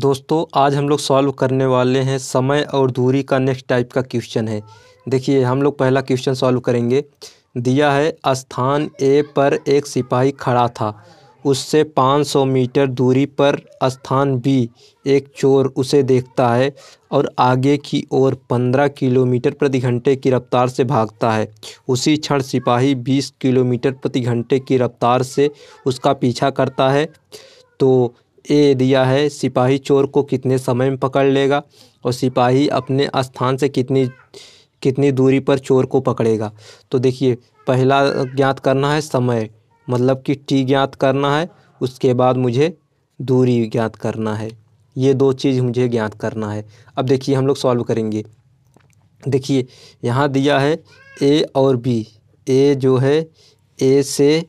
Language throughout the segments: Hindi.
दोस्तों आज हम लोग सॉल्व करने वाले हैं समय और दूरी का नेक्स्ट टाइप का क्वेश्चन है देखिए हम लोग पहला क्वेश्चन सॉल्व करेंगे दिया है स्थान ए पर एक सिपाही खड़ा था उससे 500 मीटर दूरी पर स्थान बी एक चोर उसे देखता है और आगे की ओर 15 किलोमीटर प्रति घंटे की रफ्तार से भागता है उसी क्षण सिपाही 20 किलोमीटर प्रति घंटे की रफ्तार से उसका पीछा करता है तो ए दिया है सिपाही चोर को कितने समय में पकड़ लेगा और सिपाही अपने स्थान से कितनी कितनी दूरी पर चोर को पकड़ेगा तो देखिए पहला ज्ञात करना है समय मतलब कि टी ज्ञात करना है उसके बाद मुझे दूरी ज्ञात करना है ये दो चीज़ मुझे ज्ञात करना है अब देखिए हम लोग सॉल्व करेंगे देखिए यहाँ दिया है ए और बी ए जो है ए से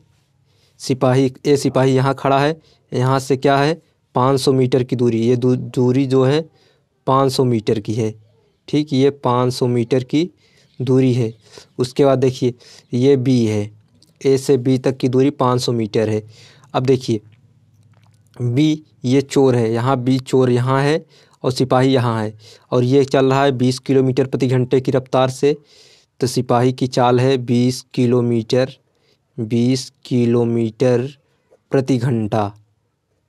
सिपाही ए सिपाही यहाँ खड़ा है यहाँ से क्या है 500 मीटर की दूरी ये दूरी जो है 500 मीटर की है ठीक ये 500 मीटर की दूरी है उसके बाद देखिए ये बी है ए से बी तक की दूरी 500 मीटर है अब देखिए बी ये चोर है यहाँ बी चोर यहाँ है और सिपाही यहाँ है और ये चल रहा है बीस किलोमीटर प्रति घंटे की रफ्तार से तो सिपाही की चाल है बीस किलोमीटर बीस किलोमीटर प्रति घंटा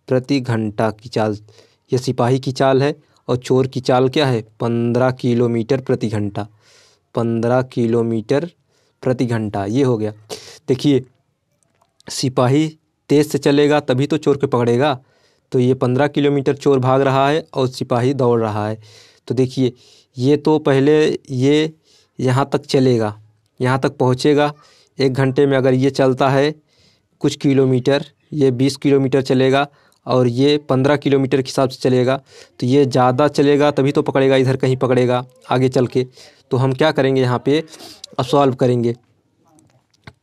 प्रति घंटा की चाल यह सिपाही की चाल है और चोर की चाल क्या है पंद्रह किलोमीटर प्रति घंटा पंद्रह किलोमीटर प्रति घंटा ये हो गया देखिए सिपाही तेज़ से चलेगा तभी तो चोर को पकड़ेगा तो ये पंद्रह किलोमीटर चोर भाग रहा है और सिपाही दौड़ रहा है तो देखिए ये तो पहले ये यहाँ तक चलेगा यहाँ तक पहुँचेगा एक घंटे में अगर ये चलता है कुछ किलोमीटर ये बीस किलोमीटर चलेगा और ये पंद्रह किलोमीटर के हिसाब से चलेगा तो ये ज़्यादा चलेगा तभी तो पकड़ेगा इधर कहीं पकड़ेगा आगे चल के तो हम क्या करेंगे यहाँ पे सॉल्व करेंगे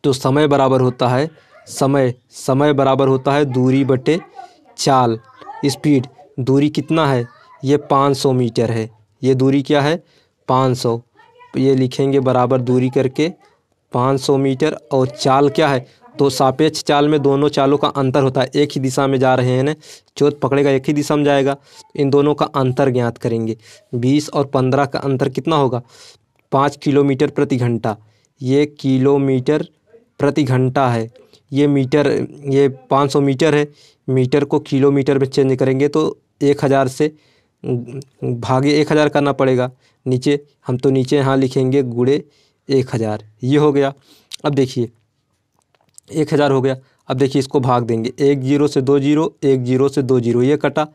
तो समय बराबर होता है समय समय बराबर होता है दूरी बटे चाल स्पीड दूरी कितना है ये पाँच सौ मीटर है ये दूरी क्या है पाँच सौ ये लिखेंगे बराबर दूरी करके पाँच सौ मीटर और चाल क्या है तो सापेक्ष चाल में दोनों चालों का अंतर होता है एक ही दिशा में जा रहे हैं ना चोत पकड़ेगा एक ही दिशा में जाएगा इन दोनों का अंतर ज्ञात करेंगे बीस और पंद्रह का अंतर कितना होगा पाँच किलोमीटर प्रति घंटा ये किलोमीटर प्रति घंटा है ये मीटर ये पाँच सौ मीटर है मीटर को किलोमीटर में चेंज करेंगे तो एक हज़ार से भागे एक हज़ार करना पड़ेगा नीचे हम तो नीचे यहाँ लिखेंगे गुड़े एक हज़ार ये हो गया अब देखिए एक हज़ार हो गया अब देखिए इसको भाग देंगे एक जीरो से दो जीरो एक जीरो से दो जीरो ये कटा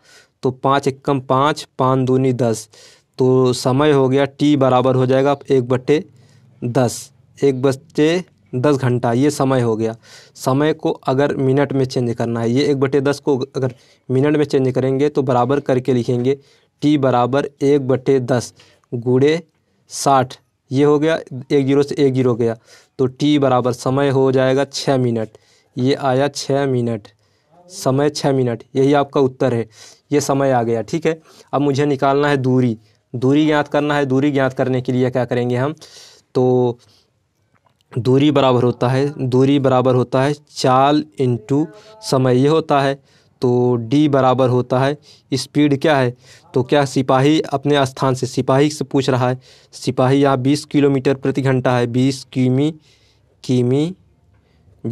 तो पाँच एक कम पाँच पाँच दूनी दस तो समय हो गया टी बराबर हो जाएगा एक बट्टे दस एक बटे दस घंटा ये समय हो गया समय को अगर मिनट में चेंज करना है ये एक बटे दस को अगर मिनट में चेंज करेंगे तो बराबर करके लिखेंगे टी बराबर एक बटे दस गुड़े साठ ये हो गया एक जीरो से एक जीरो गया तो टी बराबर समय हो जाएगा छः मिनट ये आया छः मिनट समय छः मिनट यही आपका उत्तर है ये समय आ गया ठीक है अब मुझे निकालना है दूरी दूरी ज्ञात करना है दूरी ज्ञात करने के लिए क्या करेंगे हम तो दूरी बराबर होता है दूरी बराबर होता है चाल इंटू समय ये होता है तो डी बराबर होता है स्पीड क्या है तो क्या सिपाही अपने स्थान से सिपाही से पूछ रहा है सिपाही यहाँ बीस किलोमीटर प्रति घंटा है बीस किमी किमी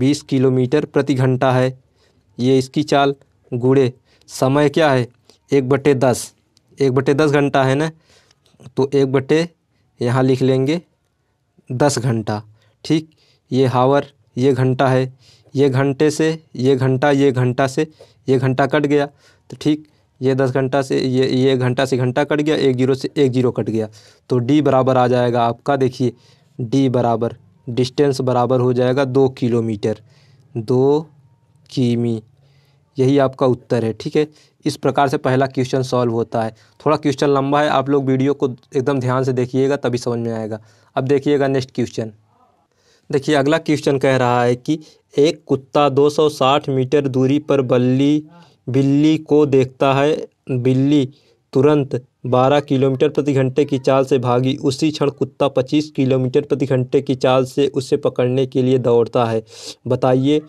बीस किलोमीटर प्रति घंटा है ये इसकी चाल गुड़े समय क्या है एक बटे दस एक बटे दस घंटा है ना तो एक बटे यहाँ लिख लेंगे दस घंटा ठीक ये हावर ये घंटा है ये घंटे से ये घंटा ये घंटा से ये घंटा कट गया तो ठीक ये दस घंटा से ये ये घंटा से घंटा कट गया एक जीरो से एक जीरो कट गया तो डी बराबर आ जाएगा आपका देखिए डी बराबर डिस्टेंस बराबर हो जाएगा दो किलोमीटर दो किमी यही आपका उत्तर है ठीक है इस प्रकार से पहला क्वेश्चन सॉल्व होता है थोड़ा क्वेश्चन लंबा है आप लोग वीडियो को एकदम ध्यान से देखिएगा तभी समझ में आएगा अब देखिएगा नेक्स्ट क्वेश्चन देखिए अगला क्वेश्चन कह रहा है कि एक कुत्ता 260 मीटर दूरी पर बल्ली बिल्ली को देखता है बिल्ली तुरंत 12 किलोमीटर प्रति घंटे की चाल से भागी उसी क्षण कुत्ता 25 किलोमीटर प्रति घंटे की चाल से उसे पकड़ने के लिए दौड़ता है बताइए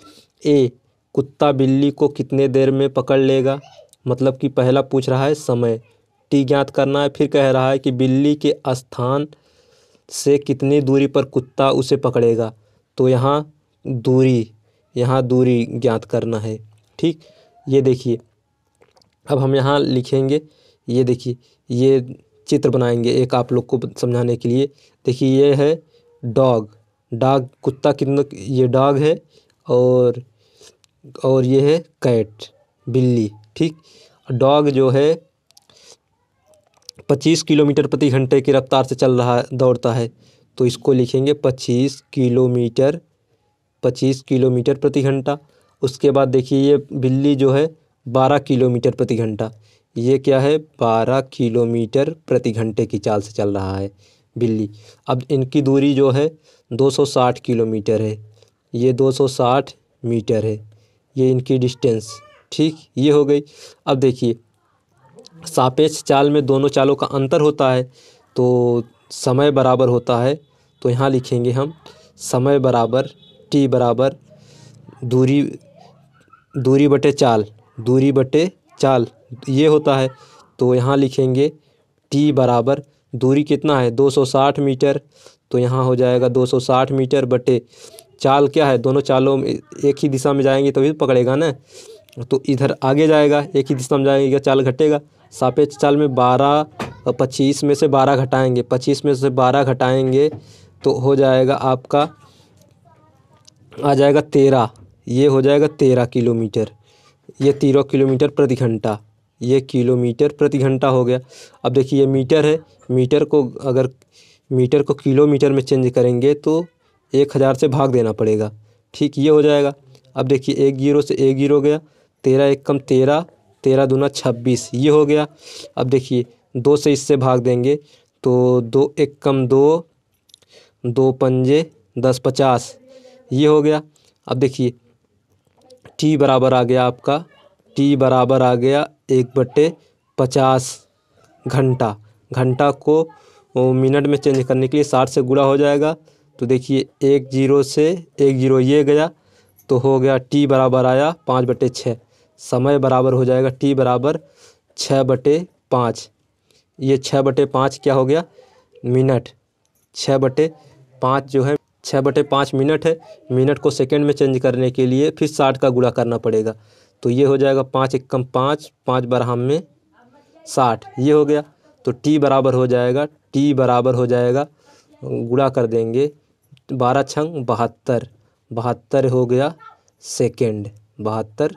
ए कुत्ता बिल्ली को कितने देर में पकड़ लेगा मतलब कि पहला पूछ रहा है समय टी ज्ञात करना है फिर कह रहा है कि बिल्ली के स्थान से कितनी दूरी पर कुत्ता उसे पकड़ेगा तो यहाँ दूरी यहाँ दूरी ज्ञात करना है ठीक ये देखिए अब हम यहाँ लिखेंगे ये देखिए ये चित्र बनाएंगे एक आप लोग को समझाने के लिए देखिए ये है डॉग डॉग कुत्ता कितना ये डॉग है और और ये है कैट बिल्ली ठीक डॉग जो है पच्चीस किलोमीटर प्रति घंटे की रफ्तार से चल रहा दौड़ता है तो इसको लिखेंगे पच्चीस किलोमीटर पच्चीस किलोमीटर प्रति घंटा उसके बाद देखिए ये बिल्ली जो है बारह किलोमीटर प्रति घंटा ये क्या है बारह किलोमीटर प्रति घंटे की चाल से चल रहा है बिल्ली अब इनकी दूरी जो है दो सौ साठ किलोमीटर है ये दो सौ साठ मीटर है ये इनकी डिस्टेंस ठीक ये हो गई अब देखिए सापेक्ष चाल में दोनों चालों का अंतर होता है तो समय बराबर होता है तो यहाँ लिखेंगे हम समय बराबर टी बराबर दूरी दूरी बटे चाल दूरी बटे चाल ये होता है तो यहाँ लिखेंगे टी बराबर दूरी कितना है 260 मीटर तो यहाँ हो जाएगा 260 मीटर बटे चाल क्या है दोनों चालों में एक ही दिशा में जाएंगे तभी तो पकड़ेगा ना तो इधर आगे जाएगा एक ही दिशा में जाएगा चाल घटेगा सापेक्ष चाल में बारह पच्चीस में से बारह घटाएंगे पच्चीस में से बारह घटाएंगे तो हो जाएगा आपका आ जाएगा तेरह ये हो जाएगा तेरह किलोमीटर ये तेरह किलोमीटर प्रति घंटा ये किलोमीटर प्रति घंटा हो गया अब देखिए ये मीटर है मीटर को अगर मीटर को किलोमीटर में चेंज करेंगे तो एक हज़ार से भाग देना पड़ेगा ठीक ये हो जाएगा अब देखिए एक जीरो से एक जीरो गया तेरह एक कम तेरह तेरह दूना छब्बीस ये हो गया अब देखिए दो से इससे भाग देंगे तो दो एक कम दो दो पंजे दस पचास ये हो गया अब देखिए टी बराबर आ गया आपका टी बराबर आ गया एक बट्टे पचास घंटा घंटा को मिनट में चेंज करने के लिए साठ से गुड़ा हो जाएगा तो देखिए एक जीरो से एक जीरो ये गया तो हो गया टी बराबर आया पाँच बटे छः समय बराबर हो जाएगा टी बराबर छः बटे पाँच ये छः बटे पाँच क्या हो गया मिनट छः बटे पाँच जो है छः बटे पाँच मिनट है मिनट को सेकेंड में चेंज करने के लिए फिर साठ का गुड़ा करना पड़ेगा तो ये हो जाएगा पाँच एकम पाँच पाँच बरहम में साठ ये हो गया तो टी बराबर हो जाएगा टी बराबर हो जाएगा गुड़ा कर देंगे बारह छंग बहत्तर बहत्तर हो गया सेकेंड बहत्तर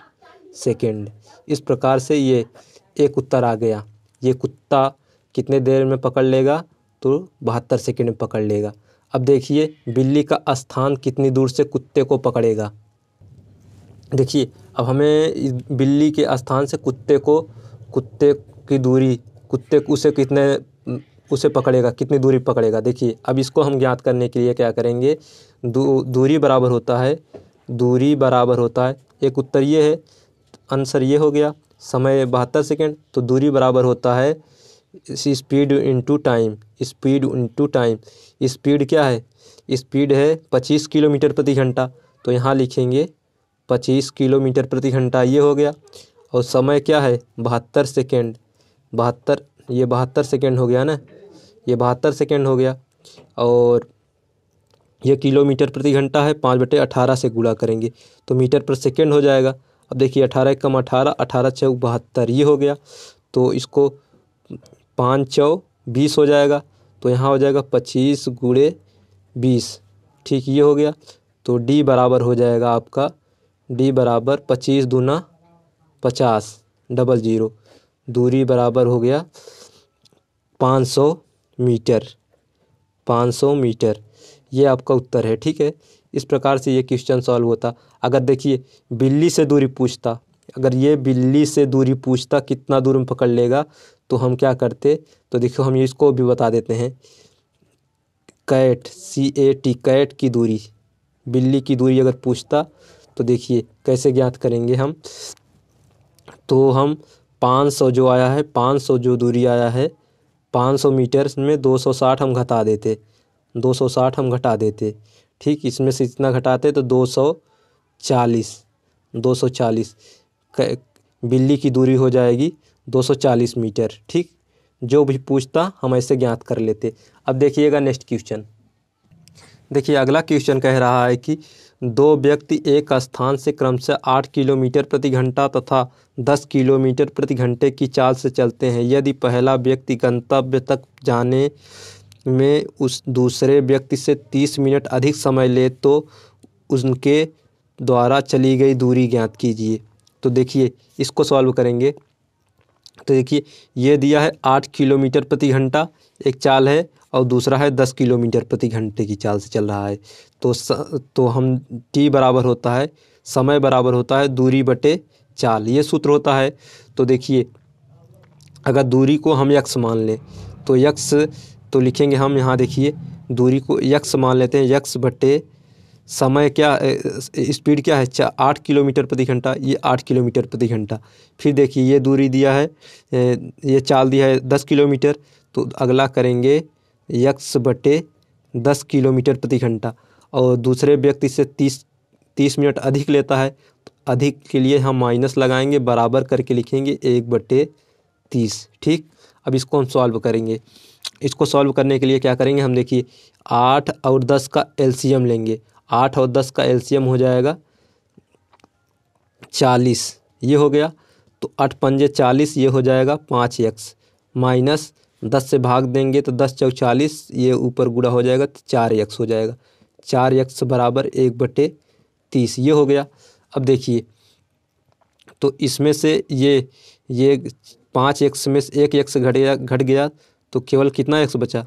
सेकेंड इस प्रकार से ये एक उत्तर आ गया ये कुत्ता कितने देर में पकड़ लेगा तो बहत्तर सेकेंड में पकड़ लेगा अब देखिए बिल्ली का स्थान कितनी दूर से कुत्ते को पकड़ेगा देखिए अब हमें बिल्ली के स्थान से कुत्ते को कुत्ते की दूरी कुत्ते उसे कितने उसे पकड़ेगा कितनी दूरी पकड़ेगा देखिए अब इसको हम ज्ञात करने के लिए क्या करेंगे दू, दूरी बराबर होता है दूरी बराबर होता है एक उत्तर ये है आंसर ये हो गया समय बहत्तर सेकेंड तो दूरी बराबर होता है speed into time speed into time speed क्या है स्पीड है पच्चीस किलोमीटर प्रति घंटा तो यहाँ लिखेंगे पच्चीस किलोमीटर प्रति घंटा ये हो गया और समय क्या है बहत्तर सेकेंड बहत्तर ये बहत्तर सेकेंड हो गया ना ये बहत्तर सेकेंड हो गया और ये किलोमीटर प्रति घंटा है पाँच बटे अठारह से गुड़ा करेंगे तो मीटर पर सेकेंड हो जाएगा अब देखिए अठारह कम अठारह अठारह छः बहत्तर ये हो गया तो इसको पाँच चौ बीस हो जाएगा तो यहाँ हो जाएगा पच्चीस गुड़े बीस ठीक ये हो गया तो डी बराबर हो जाएगा आपका डी बराबर पच्चीस दूना पचास डबल ज़ीरो दूरी बराबर हो गया पाँच सौ मीटर पाँच सौ मीटर ये आपका उत्तर है ठीक है इस प्रकार से ये क्वेश्चन सॉल्व होता अगर देखिए बिल्ली से दूरी पूछता अगर ये बिल्ली से दूरी पूछता कितना दूर में पकड़ लेगा तो हम क्या करते तो देखो हम इसको भी बता देते हैं cat C A T cat की दूरी बिल्ली की दूरी अगर पूछता तो देखिए कैसे ज्ञात करेंगे हम तो हम 500 जो आया है 500 जो दूरी आया है 500 मीटर में 260 हम घटा देते 260 हम घटा देते ठीक इसमें से इतना घटाते तो 240 240 बिल्ली की दूरी हो जाएगी 240 मीटर ठीक जो भी पूछता हम ऐसे ज्ञात कर लेते अब देखिएगा नेक्स्ट क्वेश्चन देखिए अगला क्वेश्चन कह रहा है कि दो व्यक्ति एक स्थान से क्रमशः आठ किलोमीटर प्रति घंटा तथा दस किलोमीटर प्रति घंटे की चाल से चलते हैं यदि पहला व्यक्ति गंतव्य तक जाने में उस दूसरे व्यक्ति से तीस मिनट अधिक समय ले तो उनके द्वारा चली गई दूरी ज्ञात कीजिए तो देखिए इसको सॉल्व करेंगे तो देखिए ये दिया है आठ किलोमीटर प्रति घंटा एक चाल है और दूसरा है दस किलोमीटर प्रति घंटे की चाल से चल रहा है तो स, तो हम टी बराबर होता है समय बराबर होता है दूरी बटे चाल ये सूत्र होता है तो देखिए अगर दूरी को हम यक्स मान लें तो यक्स तो लिखेंगे हम यहाँ देखिए दूरी को यक्स मान लेते हैं यक्स बटे समय क्या स्पीड क्या है अच्छा आठ किलोमीटर प्रति घंटा ये आठ किलोमीटर प्रति घंटा फिर देखिए ये दूरी दिया है ये चाल दिया है दस किलोमीटर तो अगला करेंगे यक्स बटे दस किलोमीटर प्रति घंटा और दूसरे व्यक्ति से तीस तीस मिनट अधिक लेता है तो अधिक के लिए हम माइनस लगाएंगे बराबर करके लिखेंगे एक बटे तीस ठीक अब इसको हम सॉल्व करेंगे इसको सॉल्व करने के लिए क्या करेंगे हम देखिए आठ और दस का एलसीएम लेंगे आठ और दस का एल्शियम हो जाएगा चालीस ये हो गया तो आठ पंजे चालीस ये हो जाएगा पाँच एक्स माइनस दस से भाग देंगे तो दस चौ चालीस ये ऊपर गुड़ा हो जाएगा तो चार एक्स हो जाएगा चार एक्स बराबर एक बटे तीस ये हो गया अब देखिए तो इसमें से ये ये पाँच एक्स में से एक एक्स घट गया घट गया तो केवल कितना एक्स बचा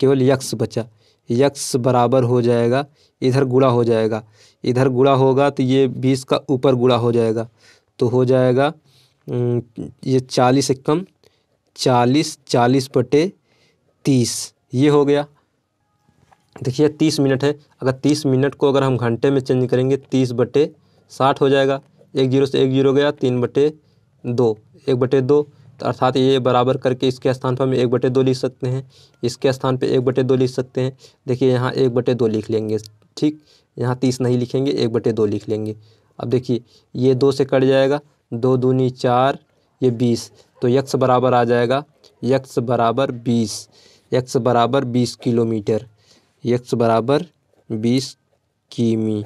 केवल यक्स बचा यक्स बराबर हो जाएगा इधर गुड़ा हो जाएगा इधर गुड़ा होगा तो ये बीस का ऊपर गुड़ा हो जाएगा तो हो जाएगा ये चालीस एकम चालीस चालीस बटे तीस ये हो गया देखिए तीस मिनट है अगर तीस मिनट को अगर हम घंटे में चेंज करेंगे तीस बटे साठ हो जाएगा एक जीरो से एक जीरो गया तीन बटे दो एक बटे दो अर्थात ये बराबर करके इसके स्थान पर हम एक बटे दो लिख सकते हैं इसके स्थान पे एक बटे दो लिख सकते हैं देखिए यहाँ एक बटे दो लिख लेंगे ठीक यहाँ तीस नहीं लिखेंगे एक बटे दो लिख लेंगे अब देखिए ये दो से कट जाएगा दो दूनी चार ये बीस तो यक्स बराबर आ जाएगा यक्स बराबर बीस यक्स बराबर बीस किलोमीटर यक्स बराबर बीस किमी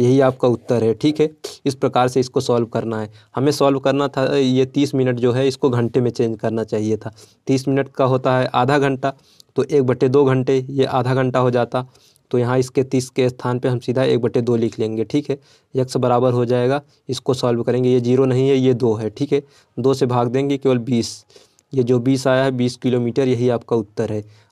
यही आपका उत्तर है ठीक है इस प्रकार से इसको सॉल्व करना है हमें सॉल्व करना था ये तीस मिनट जो है इसको घंटे में चेंज करना चाहिए था तीस मिनट का होता है आधा घंटा तो एक बटे दो घंटे ये आधा घंटा हो जाता तो यहाँ इसके तीस के स्थान पे हम सीधा एक बटे दो लिख लेंगे ठीक है यक्स बराबर हो जाएगा इसको सॉल्व करेंगे ये जीरो नहीं है ये दो है ठीक है दो से भाग देंगे केवल बीस ये जो बीस आया है बीस किलोमीटर यही आपका उत्तर है